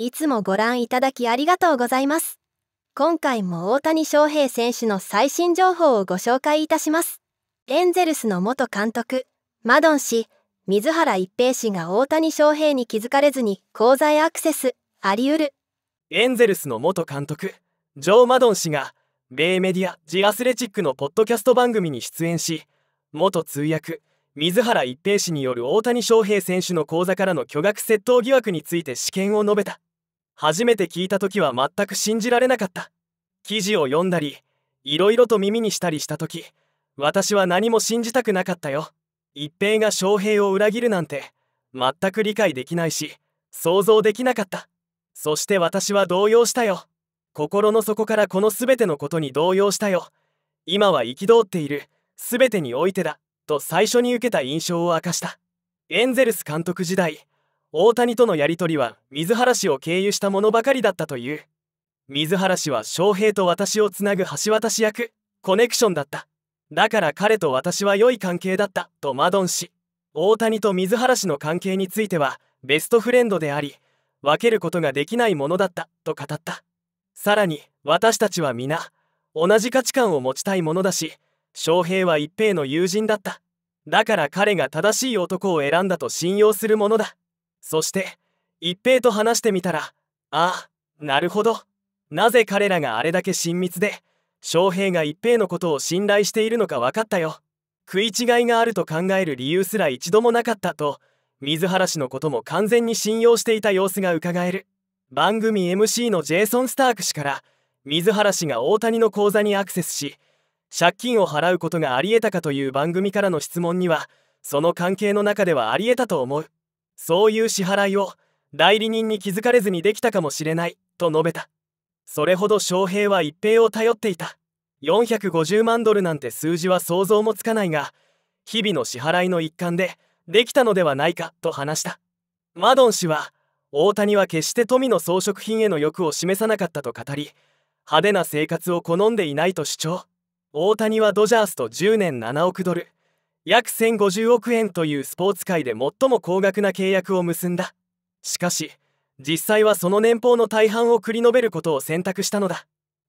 いつもご覧いただきありがとうございます。今回も大谷翔平選手の最新情報をご紹介いたします。エンゼルスの元監督、マドン氏、水原一平氏が大谷翔平に気づかれずに口座へアクセス、あり得る。エンゼルスの元監督、ジョー・マドン氏が、米メディア・ジ・アスレチックのポッドキャスト番組に出演し、元通訳、水原一平氏による大谷翔平選手の口座からの巨額窃盗疑惑について試験を述べた。初めて聞いた時は全く信じられなかった記事を読んだりいろいろと耳にしたりした時私は何も信じたくなかったよ一平が翔平を裏切るなんて全く理解できないし想像できなかったそして私は動揺したよ心の底からこの全てのことに動揺したよ今は憤っている全てにおいてだと最初に受けた印象を明かしたエンゼルス監督時代大谷とのやり取りは水原氏を経由したものばかりだったという水原氏は翔平と私をつなぐ橋渡し役コネクションだっただから彼と私は良い関係だったとマドン氏大谷と水原氏の関係についてはベストフレンドであり分けることができないものだったと語ったさらに私たちは皆同じ価値観を持ちたいものだし翔平は一平の友人だっただから彼が正しい男を選んだと信用するものだそして一平と話してみたらああなるほどなぜ彼らがあれだけ親密で翔平が一平のことを信頼しているのか分かったよ食い違いがあると考える理由すら一度もなかったと水原氏のことも完全に信用していた様子がうかがえる番組 MC のジェイソン・スターク氏から水原氏が大谷の口座にアクセスし借金を払うことがありえたかという番組からの質問にはその関係の中ではありえたと思うそういう支払いを代理人に気づかれずにできたかもしれないと述べたそれほど翔平は一平を頼っていた450万ドルなんて数字は想像もつかないが日々の支払いの一環でできたのではないかと話したマドン氏は大谷は決して富の装飾品への欲を示さなかったと語り派手な生活を好んでいないと主張大谷はドジャースと10年7億ドル約1050億円というスポーツ界で最も高額な契約を結んだしかし実際はその年俸の大半を繰り延べることを選択したのだ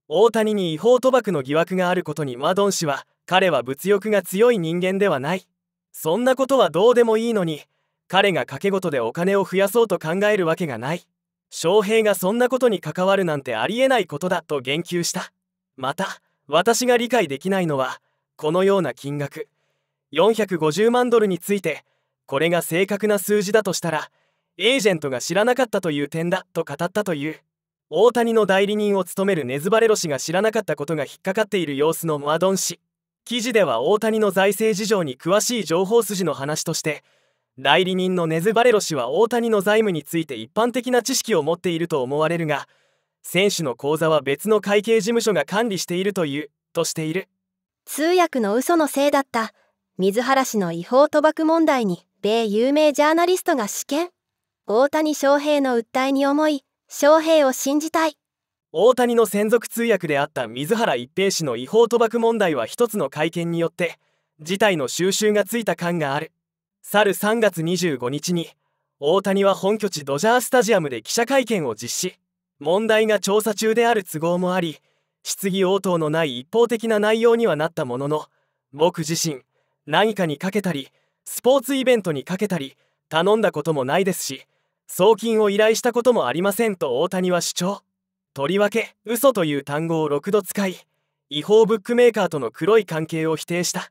大谷に違法賭博の疑惑があることにマドン氏は彼は物欲が強い人間ではないそんなことはどうでもいいのに彼が賭け事でお金を増やそうと考えるわけがない翔平がそんなことに関わるなんてありえないことだと言及したまた私が理解できないのはこのような金額450万ドルについてこれが正確な数字だとしたらエージェントが知らなかったという点だと語ったという大谷の代理人を務めるネズバレロ氏が知らなかったことが引っかかっている様子のマドン氏記事では大谷の財政事情に詳しい情報筋の話として代理人のネズバレロ氏は大谷の財務について一般的な知識を持っていると思われるが選手の口座は別の会計事務所が管理しているというとしている通訳の嘘のせいだった水原氏の違法賭博問題に米有名ジャーナリストが試験大谷翔平の訴えに思い翔平を信じたい大谷の専属通訳であった水原一平氏の違法賭博問題は一つの会見によって事態の収拾がついた感がある去る3月25日に大谷は本拠地ドジャースタジアムで記者会見を実施問題が調査中である都合もあり質疑応答のない一方的な内容にはなったものの僕自身何かにかけたりスポーツイベントにかけたり頼んだこともないですし送金を依頼したこともありませんと大谷は主張とりわけ嘘という単語を6度使い違法ブックメーカーとの黒い関係を否定した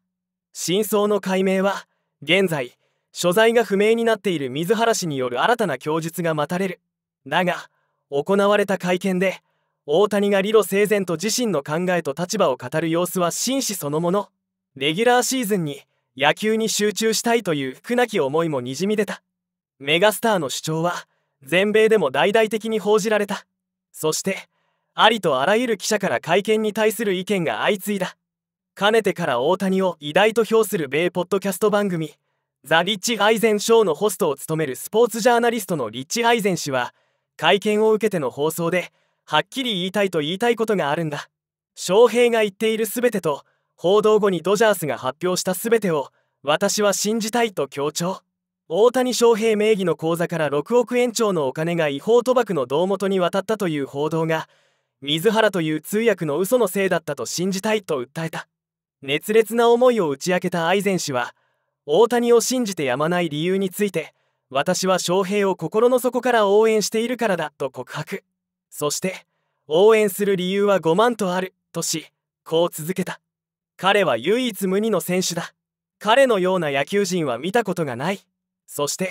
真相の解明は現在所在が不明になっている水原氏による新たな供述が待たれるだが行われた会見で大谷が理路整然と自身の考えと立場を語る様子は紳士そのものレギュラーシーズンに野球に集中したいという苦なき思いもにじみ出たメガスターの主張は全米でも大々的に報じられたそしてありとあらゆる記者から会見に対する意見が相次いだかねてから大谷を偉大と評する米ポッドキャスト番組「ザ・リッチ・アイゼン・ショー」のホストを務めるスポーツジャーナリストのリッチ・アイゼン氏は会見を受けての放送ではっきり言いたいと言いたいことがあるんだ翔平が言っている全てと報道後にドジャースが発表した全てを私は信じたいと強調大谷翔平名義の口座から6億円超のお金が違法賭博の胴元に渡ったという報道が水原という通訳の嘘のせいだったと信じたいと訴えた熱烈な思いを打ち明けたアイゼン氏は大谷を信じてやまない理由について私は翔平を心の底から応援しているからだと告白そして応援する理由は5万とあるとしこう続けた彼は唯一無二の選手だ彼のような野球人は見たことがないそして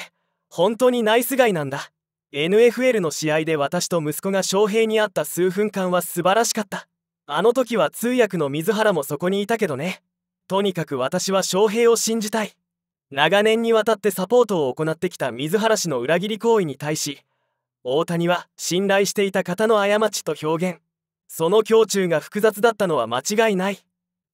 本当にナイスガイなんだ NFL の試合で私と息子が翔平に会った数分間は素晴らしかったあの時は通訳の水原もそこにいたけどねとにかく私は翔平を信じたい長年にわたってサポートを行ってきた水原氏の裏切り行為に対し大谷は信頼していた方の過ちと表現その胸中が複雑だったのは間違いない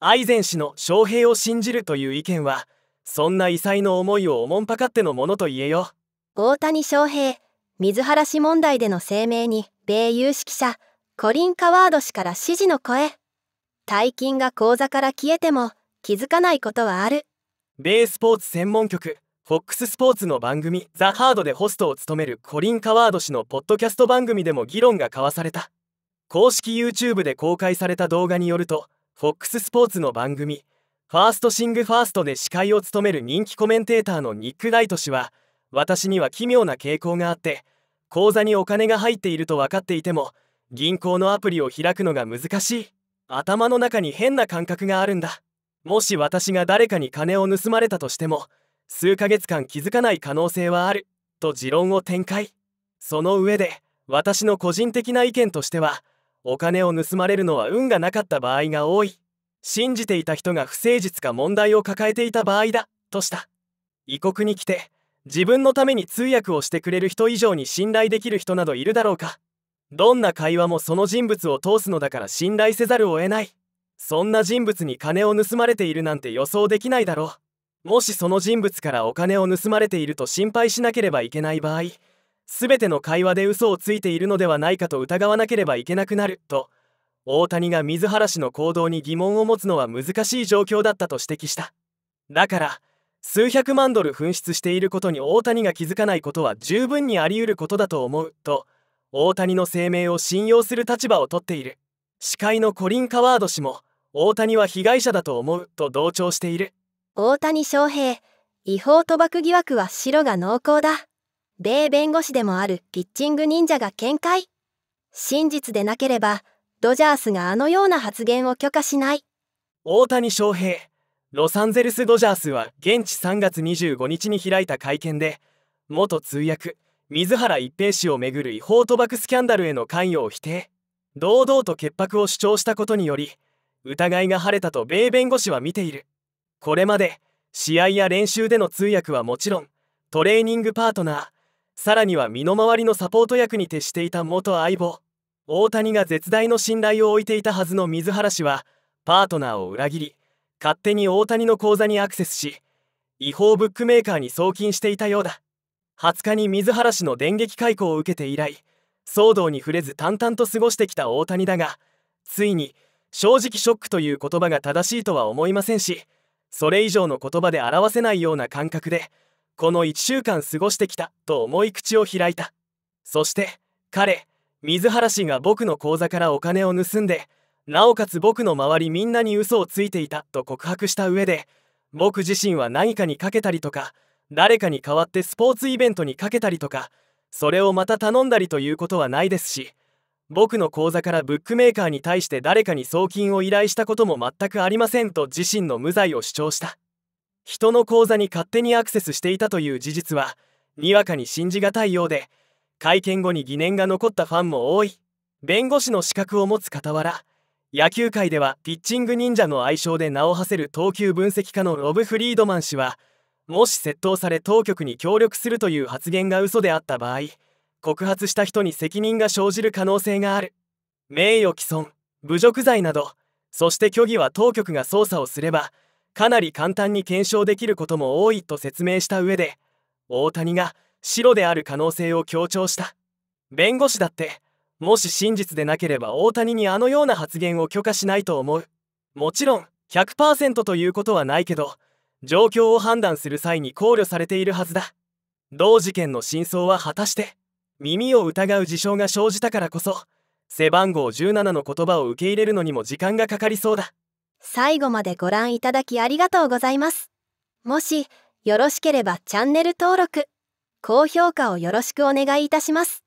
アイゼン氏の将兵を信じるという意見はそんな異彩の思いをおもんぱかってのものと言えよ大谷翔平水原氏問題での声明に米有識者コリン・カワード氏から支持の声大金が口座から消えても気づかないことはある米スポーツ専門局 FOX スポーツの番組「ザ・ハードでホストを務めるコリン・カワード氏のポッドキャスト番組でも議論が交わされた公式 YouTube で公開された動画によると FOX スポーツの番組「ファーストシングファースト」で司会を務める人気コメンテーターのニック・ライト氏は私には奇妙な傾向があって口座にお金が入っていると分かっていても銀行のアプリを開くのが難しい頭の中に変な感覚があるんだもし私が誰かに金を盗まれたとしても数ヶ月間気づかない可能性はあると持論を展開その上で私の個人的な意見としてはお金を盗まれるのは運がなかった場合が多い信じていた人が不誠実か問題を抱えていた場合だとした異国に来て自分のために通訳をしてくれる人以上に信頼できる人などいるだろうかどんな会話もその人物を通すのだから信頼せざるを得ないそんな人物に金を盗まれているなんて予想できないだろうもしその人物からお金を盗まれていると心配しなければいけない場合全ての会話で嘘をついているのではないかと疑わなければいけなくなると大谷が水原氏の行動に疑問を持つのは難しい状況だったと指摘しただから数百万ドル紛失していることに大谷が気づかないことは十分にありうることだと思うと大谷の声明を信用する立場をとっている司会のコリン・カワード氏も大谷は被害者だと思うと同調している大谷翔平違法賭博疑惑は白が濃厚だ米弁護士でもあるピッチング忍者が見解真実でなければドジャースがあのような発言を許可しない大谷翔平ロサンゼルス・ドジャースは現地3月25日に開いた会見で元通訳水原一平氏をめぐる違法賭博スキャンダルへの関与を否定堂々と潔白を主張したことにより疑いが晴れたと米弁護士は見ているこれまで試合や練習での通訳はもちろんトレーニングパートナーさらには身の回りのサポート役に徹していた元相棒大谷が絶大の信頼を置いていたはずの水原氏はパートナーを裏切り勝手に大谷の口座にアクセスし違法ブックメーカーに送金していたようだ20日に水原氏の電撃解雇を受けて以来騒動に触れず淡々と過ごしてきた大谷だがついに正直ショックという言葉が正しいとは思いませんしそれ以上の言葉で表せないような感覚でこの1週間過ごしてきたと思い口を開いたそして彼水原氏が僕の口座からお金を盗んでなおかつ僕の周りみんなに嘘をついていたと告白した上で僕自身は何かにかけたりとか誰かに代わってスポーツイベントにかけたりとかそれをまた頼んだりということはないですし僕の口座からブックメーカーに対して誰かに送金を依頼したことも全くありませんと自身の無罪を主張した人の口座に勝手にアクセスしていたという事実はにわかに信じがたいようで会見後に疑念が残ったファンも多い弁護士の資格を持つ傍ら野球界ではピッチング忍者の愛称で名を馳せる投球分析家のロブ・フリードマン氏はもし窃盗され当局に協力するという発言が嘘であった場合告発した人に責任が生じる可能性がある名誉毀損侮辱罪などそして虚偽は当局が捜査をすればかなり簡単に検証できることも多いと説明した上で大谷が白である可能性を強調した弁護士だってもし真実でなければ大谷にあのような発言を許可しないと思うもちろん100%ということはないけど状況を判断する際に考慮されているはずだ同事件の真相は果たして耳を疑う事象が生じたからこそ背番号17の言葉を受け入れるのにも時間がかかりそうだ最後までご覧いただきありがとうございます。もしよろしければチャンネル登録、高評価をよろしくお願いいたします。